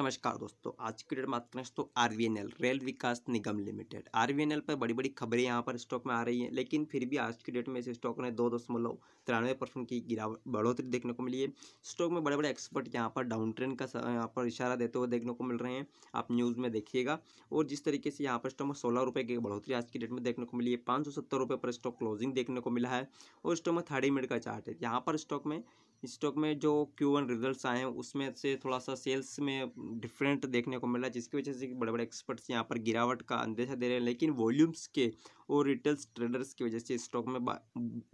नमस्कार दोस्तों आज की डेट में बात करें तो R Rail Vikas Nigam Limited R पर बड़ी बड़ी खबरें यहाँ पर स्टॉक में आ रही हैं लेकिन फिर भी आज की डेट में इस स्टॉक ने दो दशमलव तिरानवे परसेंट की गिरावट बढ़ोतरी देखने को मिली है स्टॉक में बड़े बड़े एक्सपर्ट यहाँ पर डाउन ट्रेंड का यहाँ पर इशारा देते हुए देखने को मिल रहे हैं आप न्यूज़ में देखिएगा और जिस तरीके से यहाँ पर स्टॉक में सोलह रुपये की बढ़ोतरी आज की डेट में देखने को मिली है पाँच सौ सत्तर रुपये पर स्टॉक क्लोजिंग देखने को मिला है और स्टॉक में थर्ड मिनट का चार्ट है यहाँ पर स्टॉक में स्टॉक में जो क्यू वन रिजल्ट आए हैं उसमें से थोड़ा सा सेल्स में डिफरेंट देखने को मिला जिसकी वजह से बड़े बड़े एक्सपर्ट्स यहाँ पर गिरावट का अंदेशा दे रहे हैं लेकिन वॉल्यूम्स के और रिटेल्स ट्रेडर्स की वजह से स्टॉक में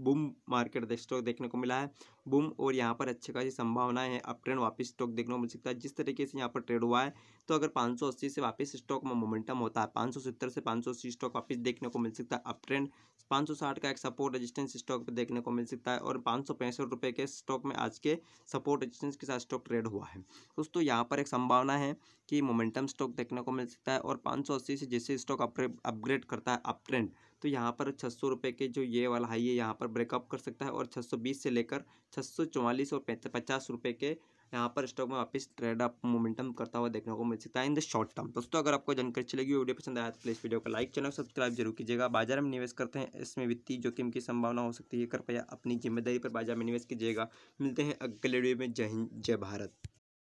बूम मार्केट स्टॉक देखने को मिला है बूम और यहाँ पर अच्छे खासी संभावनाएं हैं अप ट्रेंड वापस स्टॉक देखने को मिल सकता है जिस तरीके से यहाँ पर ट्रेड हुआ है तो अगर 580 से वापस स्टॉक में मोमेंटम होता है 570 से 580 स्टॉक वापस देखने को मिल सकता है अप ट्रेंड पाँच का एक सपोर्ट रजिस्टेंस स्टॉक पर देखने को मिल सकता है और पाँच के स्टॉक में में आज के सपोर्ट एक्सचेंज के साथ स्टॉक ट्रेड हुआ है दोस्तों यहाँ पर एक संभावना है कि मोमेंटम स्टॉक देखने को मिल सकता है और पाँच से जैसे स्टॉक अपग्रेड करता है अप ट्रेंड तो यहाँ पर छः सौ के जो ये वाला हाई है यहाँ पर ब्रेकअप कर सकता है और छः से लेकर छः और पचास रुपये के यहाँ पर स्टॉक में वापस ट्रेड अप मोमेंटम करता हुआ देखने को मिल सकता है इन द शॉर्ट टर्म दोस्तों अगर आपको जानकारी अच्छी लगी वीडियो पसंद आया तो प्लीज़ वीडियो को लाइक चैनल सब्सक्राइब जरूर कीजिएगा बाजार में निवेश करते हैं इसमें वित्तीय जोखिम की संभावना हो सकती है कृपया अपनी जिम्मेदारी पर बाजार में निवेश कीजिएगा मिलते हैं अगले वीडियो में जय हिंद जय भारत